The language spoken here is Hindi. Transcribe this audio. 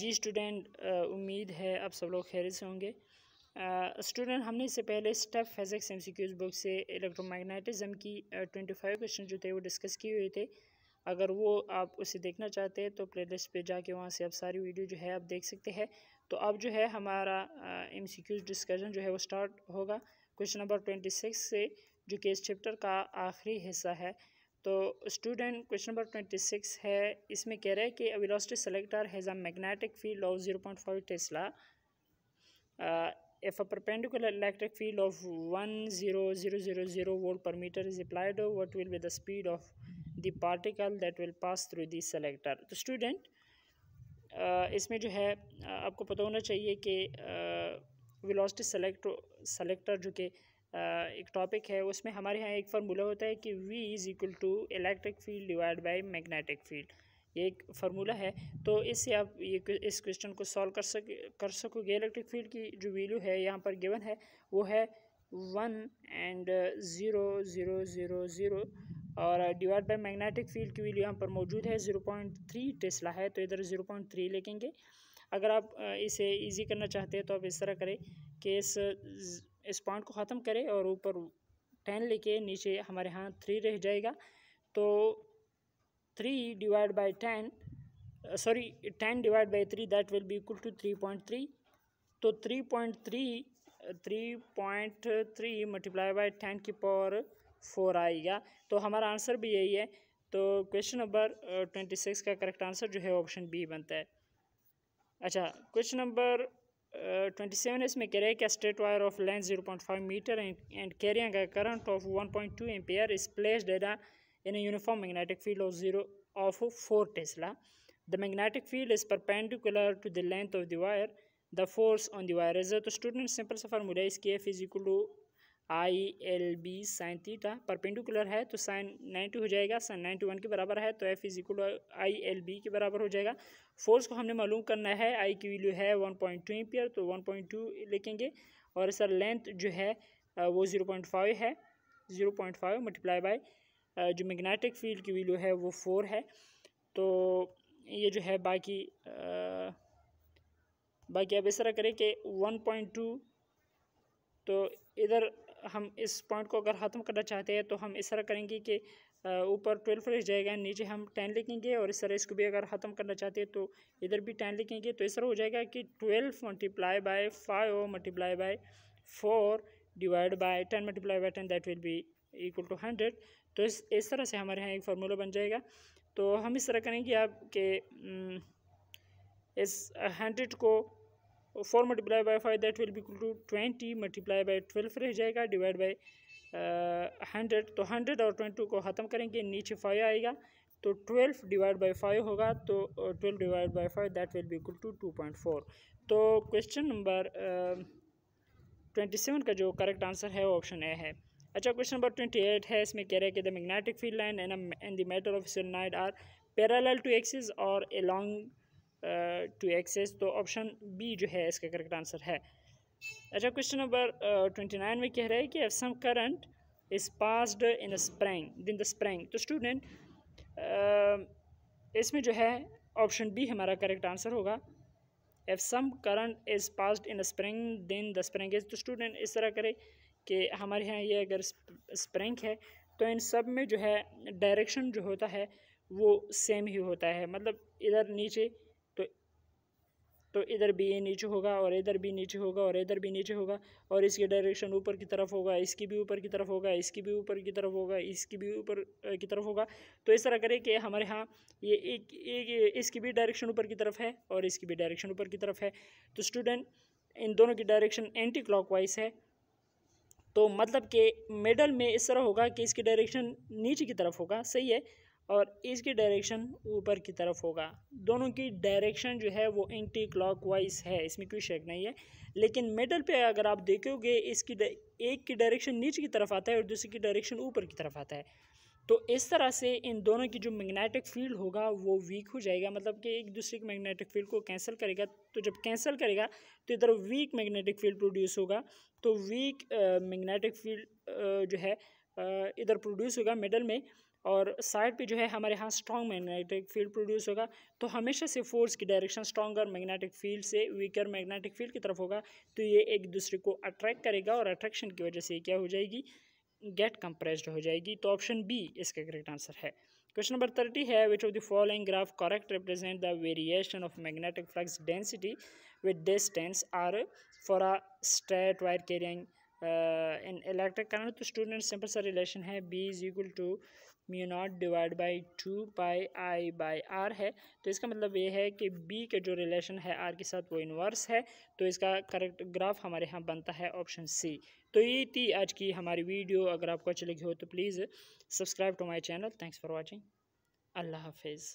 जी स्टूडेंट उम्मीद है आप सब लोग खैर से होंगे स्टूडेंट हमने इससे पहले step physics M C Qs book से इलेक्ट्रोमैग्नेटिज्म की ट्वेंटी फाइव क्वेश्चन जो थे वो डिस्कस किए हुए थे अगर वो आप उसे देखना चाहते हैं तो प्लेलिस्ट पे जाके वहाँ से आप सारी वीडियो जो है आप देख सकते हैं तो अब जो है हमारा एम सी क्यूज डिस्कशन जो है वो स्टार्ट होगा क्वेश्चन नंबर ट्वेंटी सिक्स से जो कि इस चैप्टर का आखिरी हिस्सा है तो student question number twenty six है इसमें कह रहा है कि a velocity selector has a magnetic field of zero point five tesla if a perpendicular electric field of one zero zero zero zero volt per metre is applied what will be the speed of the particle that will pass through the selector तो स्टूडेंट uh, इसमें जो है uh, आपको पता होना चाहिए कि विलोस्टिक uh, सेलेक्टर जो कि एक टॉपिक है उसमें हमारे यहाँ एक फार्मूला होता है कि V is equal to electric field divide by magnetic field ये एक फार्मूला है तो इससे आप ये इस क्वेश्चन को सॉल्व कर सक कर सकोगे इलेक्ट्रिक फील्ड की जो वैल्यू है यहाँ पर गिवन है वो है one and zero zero zero zero और डिवाइड बाय मैग्नेटिक फील्ड की वैल्यू यहाँ पर मौजूद है ज़ीरो पॉइंट थ्री टेस्ला है तो इधर ज़ीरो पॉइंट थ्री लिखेंगे अगर आप इसे इजी करना चाहते हैं तो आप इस तरह करें कि इस इस पॉइंट को ख़त्म करें और ऊपर टेन लेके नीचे हमारे यहाँ थ्री रह जाएगा तो three divide by ten sorry ten divide by three that will be equal to three point three तो three point three three point three multiply by ten की पावर फोर आएगा तो हमारा आंसर भी यही है तो क्वेश्चन नंबर ट्वेंटी सिक्स का करेक्ट आंसर जो है ऑप्शन बी बनता है अच्छा क्वेश्चन नंबर ट्वेंटी सेवन इसमें कह रहा है कि straight wire of length zero point five metre and carrying a current of one point two ampere is placed in a uniform magnetic field of zero of 4 tesla the magnetic field is perpendicular to the length of the wire the force on the wire is तो स्टूडेंट सिंपल सा फार्मूला इसकी F is equal to I L B sine theta perpendicular है तो साइन नाइन्टी हो जाएगा साइन नाइन्टी वन के बराबर है तो F is equal I L B के बराबर हो जाएगा फोर्स को हमने मालूम करना है आई की वैल्यू है वन पॉइंट टू एम्पियर तो वन पॉइंट टू लिखेंगे और सर लेंथ जो है वो ज़ीरो पॉइंट फाइव है zero point five multiply by जो मैग्नेटिक फील्ड की वैल्यू है वो फोर है तो ये जो है बाकी आ, बाकी अब इस तरह करें कि वन पॉइंट टू तो इधर हम इस पॉइंट को अगर ख़त्म करना चाहते हैं तो हम इस तरह करेंगे कि ऊपर ट्वेल्व रह जाएगा नीचे हम टेन लिखेंगे और इस तरह इसको भी अगर ख़त्म करना चाहते हैं तो इधर भी टेन लिखेंगे तो इस तरह हो जाएगा कि twelve multiply by five multiply by four divide by ten multiply by ten that will be equal to hundred तो इस इस तरह से हमारे यहाँ एक फार्मूला बन जाएगा तो हम इस तरह करेंगे आप के इस हंड्रेड को four multiply by five that will become to twenty multiply by twelve रह जाएगा डिवाइड बाई हंड्रेड तो हंड्रेड और ट्वेंटी को ख़त्म करेंगे नीचे फाइव आएगा तो ट्वेल्व डिवाइड बाई फाइव होगा तो twelve divide by five that will become to two point four तो क्वेश्चन नंबर ट्वेंटी सेवन का जो करेक्ट आंसर है वो ऑप्शन ए है अच्छा क्वेश्चन नंबर ट्वेंटी एट है इसमें कह रहे हैं कि the magnetic field line and an the matter of night are parallel to axis और अलॉन्ग टू एक्सेस तो ऑप्शन बी जो है इसका करेक्ट आंसर है अच्छा क्वेश्चन नंबर ट्वेंटी नाइन में कह रहा है कि if some current is passed in the spring then the spring तो स्टूडेंट इसमें जो है ऑप्शन बी हमारा करेक्ट आंसर होगा if some current is passed in the spring then the spring is तो स्टूडेंट इस तरह करें कि हमारे यहाँ ये अगर स्प्रिंग है तो इन सब में जो है डायरेक्शन जो होता है वो सेम ही होता है मतलब इधर नीचे तो इधर भी ये नीचे होगा और इधर भी नीचे होगा और इधर भी नीचे होगा और इसकी डायरेक्शन ऊपर की तरफ होगा इसकी भी ऊपर की तरफ होगा इसकी भी ऊपर की तरफ होगा इसकी भी ऊपर की तरफ होगा तो इस तरह करें कि हमारे यहाँ ये एक एक इसकी भी डायरेक्शन ऊपर की तरफ है और इसकी भी डायरेक्शन ऊपर की तरफ है तो स्टूडेंट इन दोनों की डायरेक्शन एंटी वाइज है तो मतलब कि मेडल में इस तरह होगा कि इसकी डायरेक्शन नीचे की तरफ होगा सही है और इसकी डायरेक्शन ऊपर की तरफ होगा दोनों की डायरेक्शन जो है वो एंटी क्लॉक है इसमें कोई शक नहीं है लेकिन मेटल पे अगर आप देखोगे इसकी एक की डायरेक्शन नीचे की तरफ आता है और दूसरी की डायरेक्शन ऊपर की तरफ आता है तो इस तरह से इन दोनों की जो मैग्नेटिक फील्ड होगा वो वीक हो जाएगा मतलब कि एक दूसरे की मैग्नेटिक फील्ड को कैंसिल करेगा तो जब कैंसिल करेगा तो इधर वीक मैग्नेटिक फील्ड प्रोड्यूस होगा तो वीक मैग्नेटिक फील्ड जो है इधर प्रोड्यूस होगा मेडल में और साइड पे जो है हमारे यहाँ स्ट्रॉन्ग मैग्नेटिक फील्ड प्रोड्यूस होगा तो हमेशा से फोर्स की डायरेक्शन स्ट्रॉन्गर मैग्नेटिक फील्ड से वीकर मैग्नेटिक फील्ड की तरफ होगा तो ये एक दूसरे को अट्रैक्ट करेगा और अट्रैक्शन की वजह से क्या हो जाएगी गेट कंप्रेस्ड हो जाएगी तो ऑप्शन बी इसका करेक्ट आंसर है क्वेश्चन नंबर थर्टी है which of the following graph correct represent the variation of magnetic flux density with distance R for a straight wire carrying in electric current तो स्टूडेंट सिंपल सा रिलेशन है B is equal to mu naught divide by two pi I by R है तो इसका मतलब ये है कि बी के जो रिलेशन है आर के साथ वो इनवर्स है तो इसका करेक्ट ग्राफ हमारे यहाँ बनता है ऑप्शन सी तो ये थी आज की हमारी वीडियो अगर आपको अच्छी लगी हो तो please subscribe to my channel thanks for watching Allah हाफिज़